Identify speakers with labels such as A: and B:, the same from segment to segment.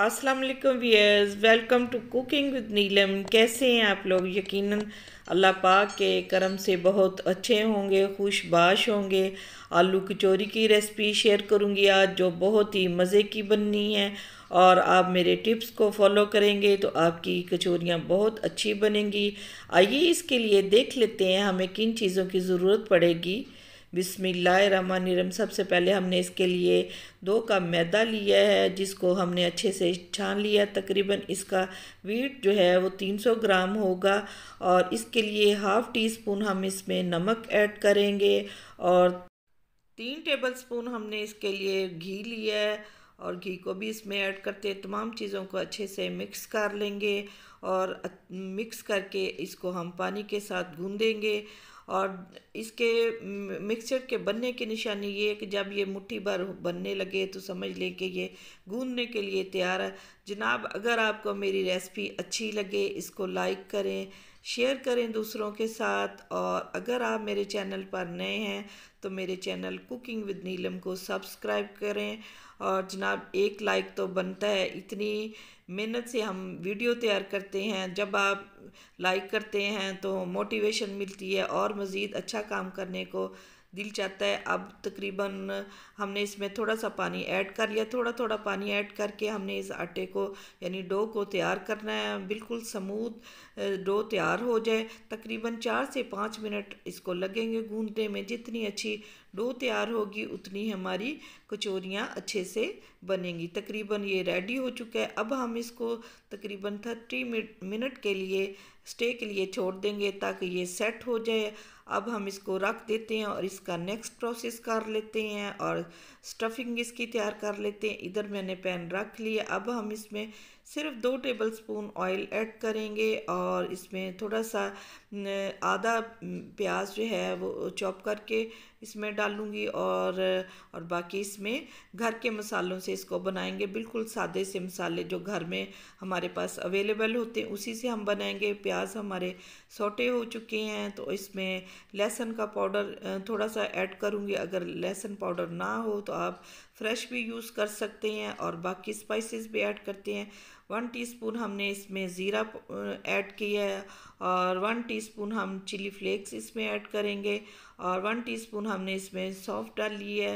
A: अस्सलाम वालेकुम viewers welcome to cooking with Neelam कैसे हैं आप लोग यकीनन अल्लाह पाक के करम से बहुत अच्छे होंगे खुशबाश होंगे आलू कचौरी की रेसिपी शेयर करूंगी आज जो बहुत ही मज़े की बननी है और आप मेरे टिप्स को फॉलो करेंगे तो आपकी कचौरियाँ बहुत अच्छी बनेंगी आइए इसके लिए देख लेते हैं हमें किन चीज़ों की ज़रूरत पड़ेगी बिसमिल्लाम सबसे पहले हमने इसके लिए दो कप मैदा लिया है जिसको हमने अच्छे से छान लिया तकरीबन इसका वीट जो है वो 300 ग्राम होगा और इसके लिए हाफ़ टी स्पून हम इसमें नमक ऐड करेंगे और तीन टेबल स्पून हमने इसके लिए घी लिया है और घी को भी इसमें ऐड करते तमाम चीज़ों को अच्छे से मिक्स कर लेंगे और मिक्स करके इसको हम पानी के साथ गूंदेंगे और इसके मिक्सचर के बनने की निशानी ये है कि जब ये मुट्ठी भर बनने लगे तो समझ लें कि ये गूंदने के लिए तैयार है जनाब अगर आपको मेरी रेसिपी अच्छी लगे इसको लाइक करें शेयर करें दूसरों के साथ और अगर आप मेरे चैनल पर नए हैं तो मेरे चैनल कुकिंग विद नीलम को सब्सक्राइब करें और जनाब एक लाइक तो बनता है इतनी मेहनत से हम वीडियो तैयार करते हैं जब आप लाइक करते हैं तो मोटिवेशन मिलती है और मज़ीद अच्छा काम करने को दिल चाहता है अब तकरीबन हमने इसमें थोड़ा सा पानी ऐड कर लिया थोड़ा थोड़ा पानी ऐड करके हमने इस आटे को यानी डो को तैयार करना है बिल्कुल समूद डो तैयार हो जाए तकरीबन चार से पाँच मिनट इसको लगेंगे गूंदने में जितनी अच्छी डो तैयार होगी उतनी हमारी कचौरियाँ अच्छे से बनेंगी तकरीबन ये रेडी हो चुका है अब हम इसको तकरीबन थर्टी मिनट के लिए स्टे के लिए छोड़ देंगे ताकि ये सेट हो जाए अब हम इसको रख देते हैं और इसका नेक्स्ट प्रोसेस कर लेते हैं और स्टफिंग इसकी तैयार कर लेते हैं इधर मैंने पैन रख लिया अब हम इसमें सिर्फ दो टेबलस्पून ऑयल ऐड करेंगे और इसमें थोड़ा सा आधा प्याज जो है वो चॉप करके इसमें डालूंगी और और बाकी इसमें घर के मसालों से इसको बनाएंगे बिल्कुल सादे से मसाले जो घर में हमारे पास अवेलेबल होते हैं उसी से हम बनाएंगे प्याज हमारे सोटे हो चुके हैं तो इसमें लहसुन का पाउडर थोड़ा सा ऐड करूँगी अगर लहसुन पाउडर ना हो तो आप फ्रेश भी यूज़ कर सकते हैं और बाकी स्पाइसेस भी ऐड करते हैं वन टीस्पून हमने इसमें ज़ीरा ऐड किया है और वन टीस्पून हम चिली फ्लेक्स इसमें ऐड करेंगे और वन टीस्पून हमने इसमें डाल ली है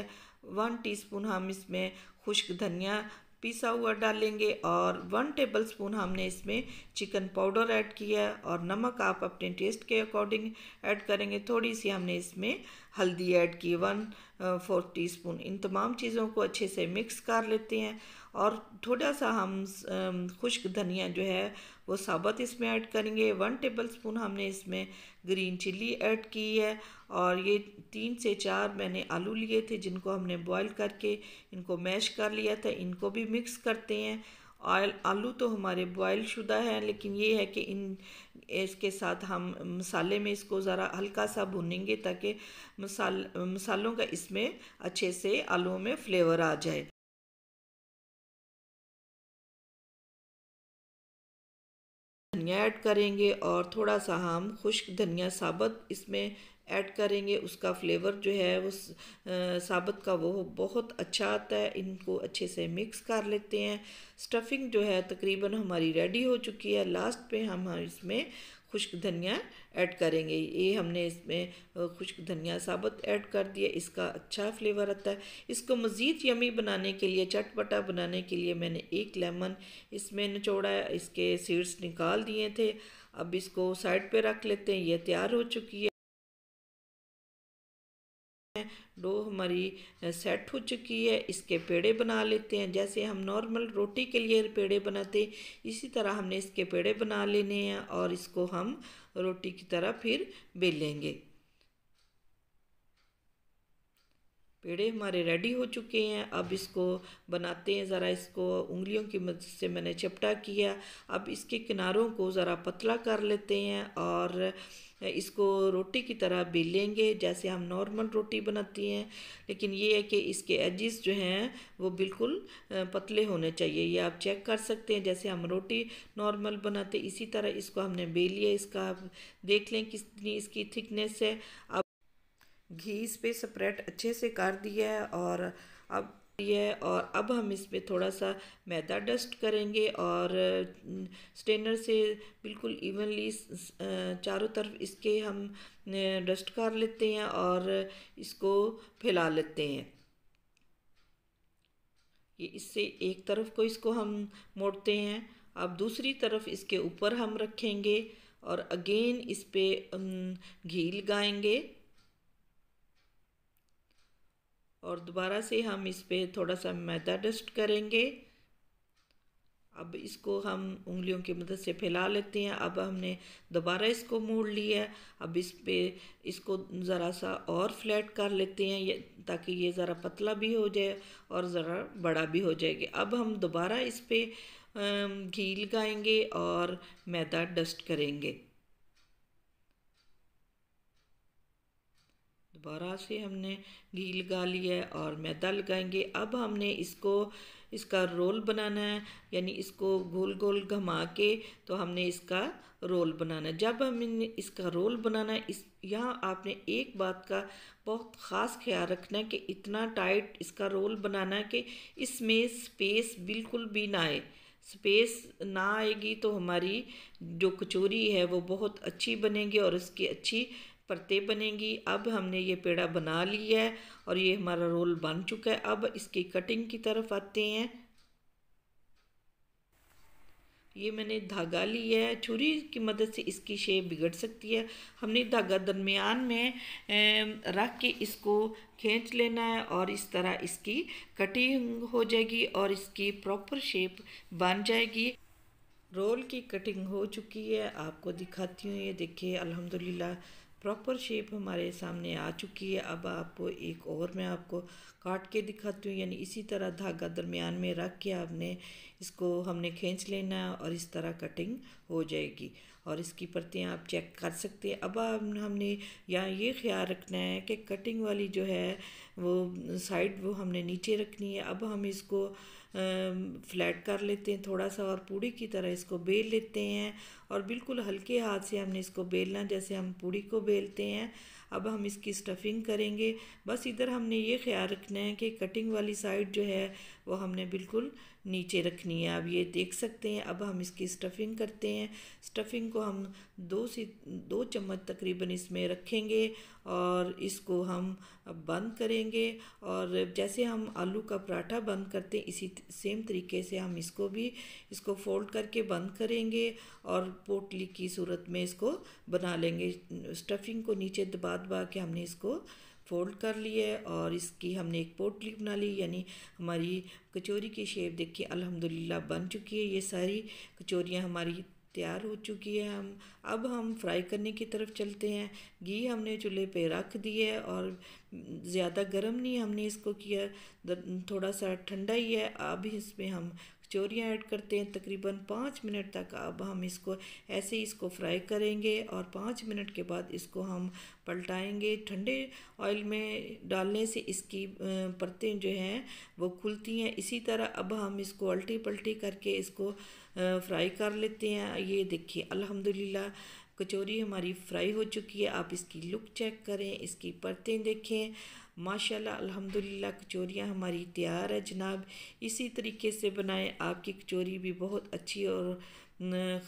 A: वन टीस्पून हम इसमें खुश्क धनिया पिसा हुआ डालेंगे और वन टेबल स्पून हमने इसमें चिकन पाउडर ऐड किया और नमक आप अपने टेस्ट के अकॉर्डिंग ऐड करेंगे थोड़ी सी हमने इसमें हल्दी ऐड की वन फोर टी स्पून इन तमाम चीज़ों को अच्छे से मिक्स कर लेते हैं और थोड़ा सा हम um, खुश्क धनिया जो है वो साबत इसमें ऐड करेंगे वन टेबल स्पून हमने इसमें ग्रीन चिल्ली ऐड की है और ये तीन से चार मैंने आलू लिए थे जिनको हमने बॉईल करके इनको मैश कर लिया था इनको भी मिक्स करते हैं ऑयल आलू तो हमारे बॉयल शुदा है लेकिन ये है कि इन इसके साथ हम मसाले में इसको ज़रा हल्का सा भुनेंगे ताकि मसाल मसालों का इसमें अच्छे से आलूओं में फ्लेवर आ जाए धनिया ऐड करेंगे और थोड़ा सा हम खुश्क धनिया साबत इसमें ऐड करेंगे उसका फ्लेवर जो है उस साबत का वो बहुत अच्छा आता है इनको अच्छे से मिक्स कर लेते हैं स्टफिंग जो है तकरीबन हमारी रेडी हो चुकी है लास्ट पे हम इसमें खुश्क धनिया ऐड करेंगे ये हमने इसमें खुश्क धनिया साबुत ऐड कर दिया इसका अच्छा फ्लेवर आता है इसको मज़ीद यमी बनाने के लिए चटपटा बनाने के लिए मैंने एक लेमन इसमें निचोड़ा इसके सीड्स निकाल दिए थे अब इसको साइड पे रख लेते हैं ये तैयार हो चुकी है डो हमारी सेट हो चुकी है इसके पेड़े बना लेते हैं जैसे हम नॉर्मल रोटी के लिए पेड़े बनाते इसी तरह हमने इसके पेड़े बना लेने हैं और इसको हम रोटी की तरह फिर बेलेंगे पेड़े हमारे रेडी हो चुके हैं अब इसको बनाते हैं ज़रा इसको उंगलियों की मदद से मैंने चपटा किया अब इसके किनारों को ज़रा पतला कर लेते हैं और इसको रोटी की तरह बेलेंगे जैसे हम नॉर्मल रोटी बनाती हैं लेकिन ये है कि इसके एजिस जो हैं वो बिल्कुल पतले होने चाहिए ये आप चेक कर सकते हैं जैसे हम रोटी नॉर्मल बनाते इसी तरह इसको हमने बेल लिया इसका आप देख लें कितनी इसकी थिकनेस है अब घी इस पर स्प्रेड अच्छे से कर दिया है और अब ये और अब हम इस पर थोड़ा सा मैदा डस्ट करेंगे और स्टेनर से बिल्कुल इवनली चारों तरफ इसके हम डस्ट कर लेते हैं और इसको फैला लेते हैं ये इससे एक तरफ को इसको हम मोड़ते हैं अब दूसरी तरफ इसके ऊपर हम रखेंगे और अगेन इस पर घी लगाएंगे और दोबारा से हम इस पर थोड़ा सा मैदा डस्ट करेंगे अब इसको हम उंगलियों की मदद से फैला लेते हैं अब हमने दोबारा इसको मोड़ लिया अब इस पर इसको ज़रा सा और फ्लैट कर लेते हैं ये ताकि ये ज़रा पतला भी हो जाए और ज़रा बड़ा भी हो जाएगा अब हम दोबारा इस पर घी लगाएंगे और मैदा डस्ट करेंगे दोबारा से हमने घी लगा लिया है और मैदा लगाएंगे अब हमने इसको इसका रोल बनाना है यानी इसको गोल गोल घुमा के तो हमने इसका रोल बनाना है जब हमने इसका रोल बनाना है इस यहाँ आपने एक बात का बहुत ख़ास ख्याल रखना है कि इतना टाइट इसका रोल बनाना है कि इसमें स्पेस बिल्कुल भी ना आए स्पेस ना आएगी तो हमारी जो कचोरी है वो बहुत अच्छी बनेगी और उसकी अच्छी परतें बनेंगी अब हमने ये पेड़ा बना लिया है और ये हमारा रोल बन चुका है अब इसकी कटिंग की तरफ आते हैं ये मैंने धागा लिया है छुरी की मदद से इसकी शेप बिगड़ सकती है हमने धागा दरमियान में रख के इसको खींच लेना है और इस तरह इसकी कटिंग हो जाएगी और इसकी प्रॉपर शेप बन जाएगी रोल की कटिंग हो चुकी है आपको दिखाती हूँ ये देखिए अल्हम्दुलिल्लाह प्रॉपर शेप हमारे सामने आ चुकी है अब आप एक और मैं आपको काट के दिखाती हूँ यानी इसी तरह धागा दरमियान में रख के आपने इसको हमने खींच लेना और इस तरह कटिंग हो जाएगी और इसकी प्रतियाँ आप चेक कर सकते हैं अब हम हमने यहाँ ये ख्याल रखना है कि कटिंग वाली जो है वो साइड वो हमने नीचे रखनी है अब हम इसको फ्लैट कर लेते हैं थोड़ा सा और पूड़ी की तरह इसको बेल लेते हैं और बिल्कुल हल्के हाथ से हमने इसको बेलना जैसे हम पूड़ी को बेलते हैं अब हम इसकी स्टफिंग करेंगे बस इधर हमने ये ख्याल रखना है कि कटिंग वाली साइड जो है वो हमने बिल्कुल नीचे रखनी है आप ये देख सकते हैं अब हम इसकी स्टफिंग करते हैं स्टफिंग को हम दो से दो चम्मच तकरीबन इसमें रखेंगे और इसको हम बंद करेंगे और जैसे हम आलू का पराठा बंद करते हैं इसी सेम तरीके से हम इसको भी इसको फोल्ड करके बंद करेंगे और पोटली की सूरत में इसको बना लेंगे स्टफिंग को नीचे दबा दबा के हमने इसको फोल्ड कर लिए और इसकी हमने एक पोटली बना ली यानी हमारी कचौरी की शेप देखिए अल्हम्दुलिल्लाह बन चुकी है ये सारी कचौरियाँ हमारी तैयार हो चुकी है हम अब हम फ्राई करने की तरफ चलते हैं घी हमने चूल्हे पे रख दी है और ज़्यादा गर्म नहीं हमने इसको किया थोड़ा सा ठंडा ही है अब इसमें हम कचौरियाँ ऐड करते हैं तकरीबन पाँच मिनट तक अब हम इसको ऐसे ही इसको फ्राई करेंगे और पाँच मिनट के बाद इसको हम पलटाएंगे ठंडे ऑयल में डालने से इसकी परतें जो हैं वो खुलती हैं इसी तरह अब हम इसको अल्टी पलटी करके इसको फ्राई कर लेते हैं ये देखिए अल्हम्दुलिल्लाह कचौरी हमारी फ्राई हो चुकी है आप इसकी लुक चेक करें इसकी परतें देखें माशाल्लाह अल्हम्दुलिल्लाह कचौरियाँ हमारी तैयार है जनाब इसी तरीके से बनाएं आपकी कचौरी भी बहुत अच्छी और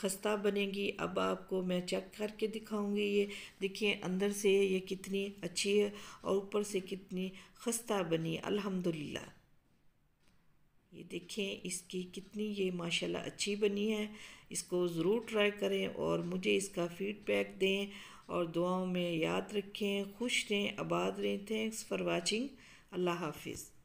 A: खस्ता बनेगी अब आपको मैं चेक करके दिखाऊंगी ये देखिए अंदर से ये कितनी अच्छी है और ऊपर से कितनी खस्ता बनी अल्हम्दुलिल्लाह ये देखें इसकी कितनी ये माशाल्लाह अच्छी बनी है इसको ज़रूर ट्राई करें और मुझे इसका फीडबैक दें और दुआओं में याद रखें खुश रहें आबाद रहें थैंक्स फॉर वाचिंग अल्लाह हाफिज़